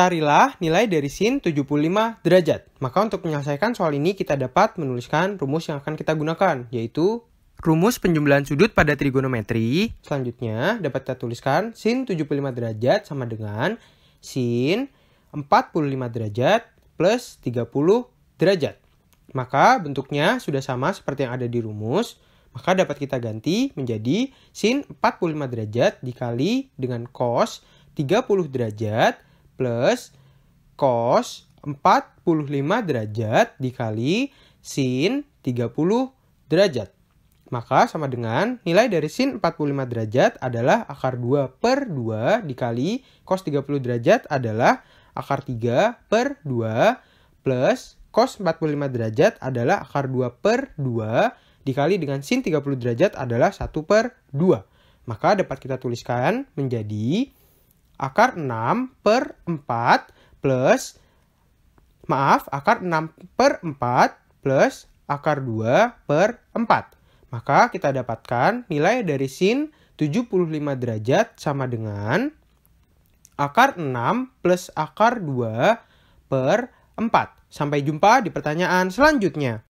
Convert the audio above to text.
Carilah nilai dari sin 75 derajat. Maka untuk menyelesaikan soal ini kita dapat menuliskan rumus yang akan kita gunakan, yaitu rumus penjumlahan sudut pada trigonometri. Selanjutnya dapat kita tuliskan sin 75 derajat sama dengan sin 45 derajat plus 30 derajat. Maka bentuknya sudah sama seperti yang ada di rumus. Maka dapat kita ganti menjadi sin 45 derajat dikali dengan cos 30 derajat plus cos 45 derajat dikali sin 30 derajat. Maka sama dengan nilai dari sin 45 derajat adalah akar 2 per 2 dikali cos 30 derajat adalah akar 3 per 2 plus cos 45 derajat adalah akar 2 per 2 dikali dengan sin 30 derajat adalah 1 per 2. Maka dapat kita tuliskan menjadi akar 6 per 4 plus, maaf, akar 6 per 4 plus akar 2 per 4. Maka kita dapatkan nilai dari sin 75 derajat sama dengan akar 6 plus akar 2 per 4. Sampai jumpa di pertanyaan selanjutnya.